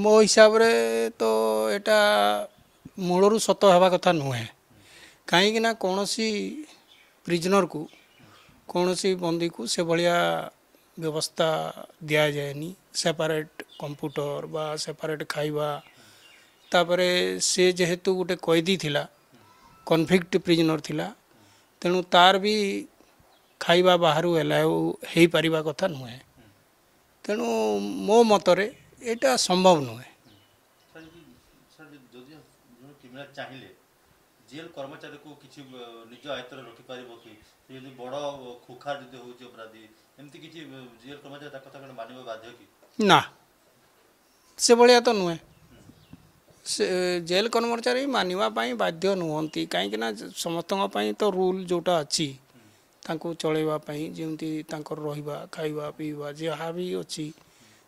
ମୋ ହିସାବରେ ତ ଏଇଟା ମୂଳରୁ ସତ ହେବା କଥା ନୁହେଁ କାହିଁକିନା କୌଣସି ପ୍ରିଜନରକୁ କୌଣସି ବନ୍ଦୀକୁ ସେଭଳିଆ ବ୍ୟବସ୍ଥା ଦିଆଯାଏନି ସେପାରେଟ୍ କମ୍ପ୍ୟୁଟର ବା ସେପାରେଟ୍ ଖାଇବା ତାପରେ ସେ ଯେହେତୁ ଗୋଟେ କଏଦୀ ଥିଲା କନଫ୍ଲିକ୍ଟ ପ୍ରିଜନର ଥିଲା ତେଣୁ ତାର ବି ଖାଇବା ବାହାରୁ ଏଲାଉ ହେଇପାରିବା କଥା ନୁହେଁ ତେଣୁ ମୋ ମତରେ এটা সম্ভব নয় চাইলে জেল কর্মচারীকে কিছু নিজ আয়ত্তরে রখিপারিব কি যদি বড় খোখার যদি হচ্ছে অপরাধী এমতি কিছু জেল কর্মচারী তার কথা কোনো মানিব বাধ্য কি না সেভাবে তো নুহে জেল কর্মচারী মানিবা বাধ্য নুহতি কিনা সমস্ত তো রুল যেটা অছি ତାଙ୍କୁ ଚଳାଇବା ପାଇଁ ଯେମିତି ତାଙ୍କର ରହିବା ଖାଇବା ପିଇବା ଯାହା ବି ଅଛି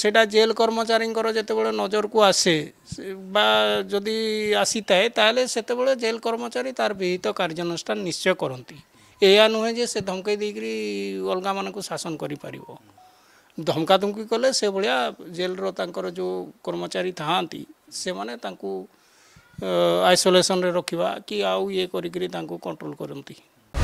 ସେଇଟା ଜେଲ୍ କର୍ମଚାରୀଙ୍କର ଯେତେବେଳେ ନଜରକୁ ଆସେ ବା ଯଦି ଆସିଥାଏ ତାହେଲେ ସେତେବେଳେ ଜେଲ୍ କର୍ମଚାରୀ ତାର ବିହିତ କାର୍ଯ୍ୟାନୁଷ୍ଠାନ ନିଶ୍ଚୟ କରନ୍ତି ଏହା ନୁହେଁ ଯେ ସେ ଧମକେଇ ଦେଇକରି ଅଲଗାମାନଙ୍କୁ ଶାସନ କରିପାରିବ ଧମକାଧମକି କଲେ ସେଭଳିଆ ଜେଲ୍ର ତାଙ୍କର ଯେଉଁ କର୍ମଚାରୀ ଥାଆନ୍ତି ସେମାନେ ତାଙ୍କୁ ଆଇସୋଲେସନରେ ରଖିବା କି ଆଉ ଇଏ କରିକିରି ତାଙ୍କୁ କଣ୍ଟ୍ରୋଲ କରନ୍ତି